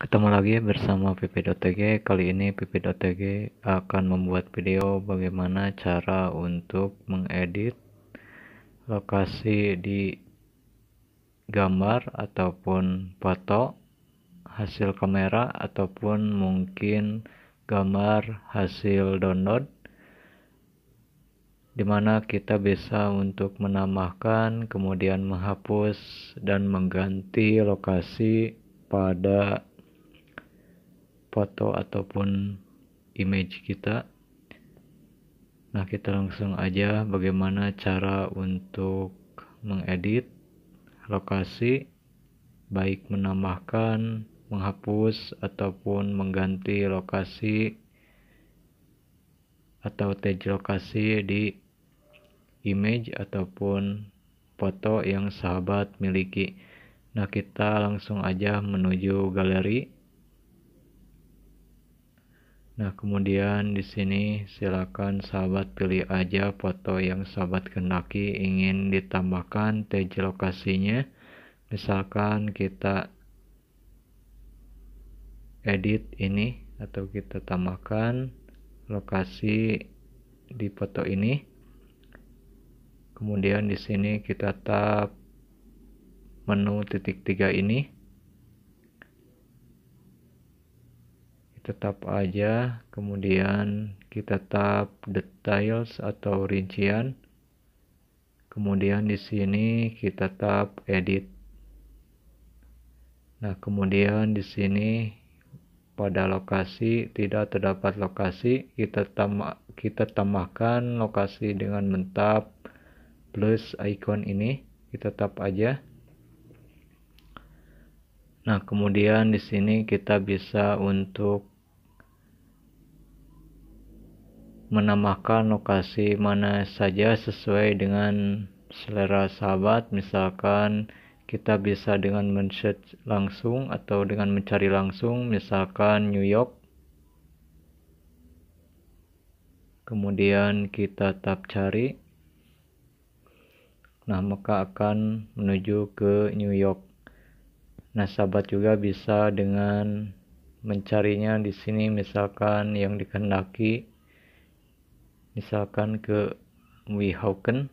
Ketemu lagi bersama pp.tg. Kali ini pp.tg akan membuat video bagaimana cara untuk mengedit lokasi di gambar ataupun foto hasil kamera ataupun mungkin gambar hasil download dimana kita bisa untuk menambahkan kemudian menghapus dan mengganti lokasi pada foto ataupun image kita nah kita langsung aja bagaimana cara untuk mengedit lokasi baik menambahkan menghapus ataupun mengganti lokasi atau tag lokasi di image ataupun foto yang sahabat miliki nah kita langsung aja menuju galeri Nah, kemudian di sini silakan sahabat pilih aja foto yang sahabat kendaki ingin ditambahkan TJ lokasinya. Misalkan kita edit ini atau kita tambahkan lokasi di foto ini. Kemudian di sini kita tap menu titik tiga ini tetap aja kemudian kita tap details atau rincian kemudian di sini kita tap edit nah kemudian di sini pada lokasi tidak terdapat lokasi kita tambah kita tambahkan lokasi dengan men-tap plus icon ini kita tap aja nah kemudian di sini kita bisa untuk menambahkan lokasi mana saja sesuai dengan selera sahabat misalkan kita bisa dengan men-search langsung atau dengan mencari langsung misalkan New York kemudian kita tap cari nah maka akan menuju ke New York nah sahabat juga bisa dengan mencarinya di sini misalkan yang dikehendaki misalkan ke Weehawken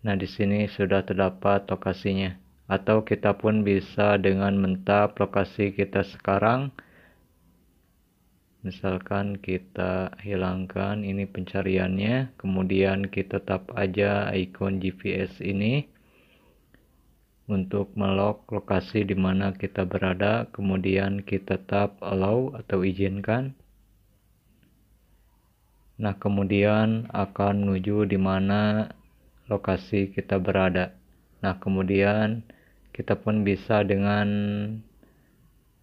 nah di sini sudah terdapat lokasinya atau kita pun bisa dengan mentap lokasi kita sekarang misalkan kita hilangkan ini pencariannya kemudian kita tap aja ikon GPS ini untuk melok lokasi di mana kita berada kemudian kita tap allow atau izinkan Nah, kemudian akan menuju di mana lokasi kita berada. Nah, kemudian kita pun bisa dengan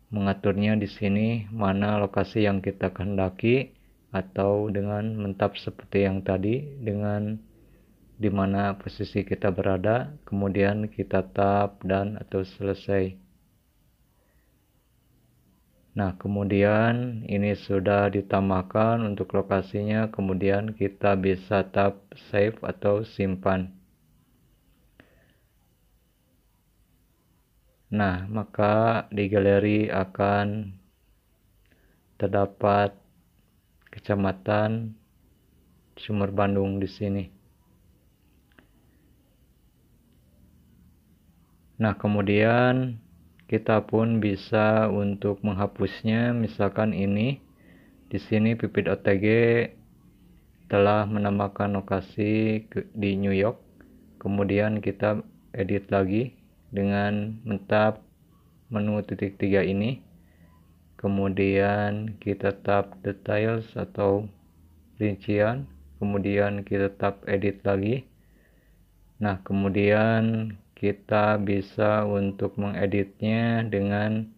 mengaturnya di sini mana lokasi yang kita kehendaki atau dengan mentap seperti yang tadi dengan di mana posisi kita berada, kemudian kita tap dan atau selesai. Nah, kemudian ini sudah ditambahkan untuk lokasinya, kemudian kita bisa tap save atau simpan. Nah, maka di galeri akan terdapat kecamatan Sumur Bandung di sini. Nah, kemudian kita pun bisa untuk menghapusnya misalkan ini di sini pipit OTG telah menambahkan lokasi di New York kemudian kita edit lagi dengan mentap menu titik tiga ini kemudian kita tap details atau rincian kemudian kita tap edit lagi nah kemudian kita bisa untuk mengeditnya dengan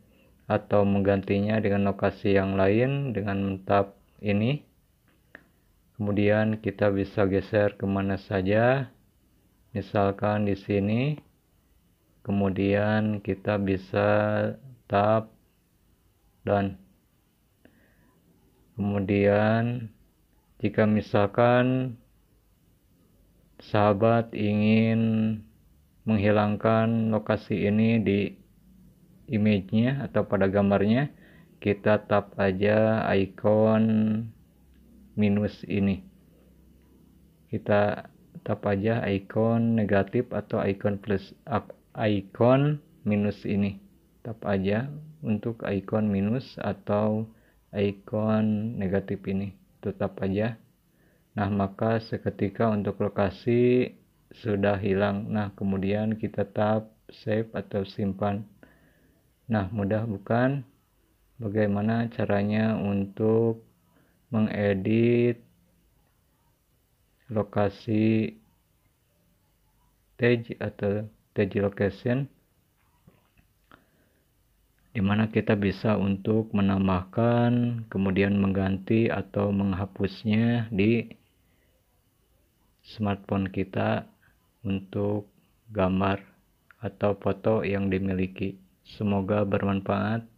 atau menggantinya dengan lokasi yang lain dengan tab ini kemudian kita bisa geser kemana saja misalkan di sini kemudian kita bisa tab dan kemudian jika misalkan sahabat ingin menghilangkan lokasi ini di image-nya atau pada gambarnya kita tap aja icon minus ini kita tap aja icon negatif atau icon plus up icon minus ini tap aja untuk icon minus atau icon negatif ini tetap aja nah maka seketika untuk lokasi sudah hilang. Nah, kemudian kita tap save atau simpan. Nah, mudah bukan? Bagaimana caranya untuk mengedit lokasi tag atau tag location Di mana kita bisa untuk menambahkan kemudian mengganti atau menghapusnya di smartphone kita untuk gambar atau foto yang dimiliki. Semoga bermanfaat.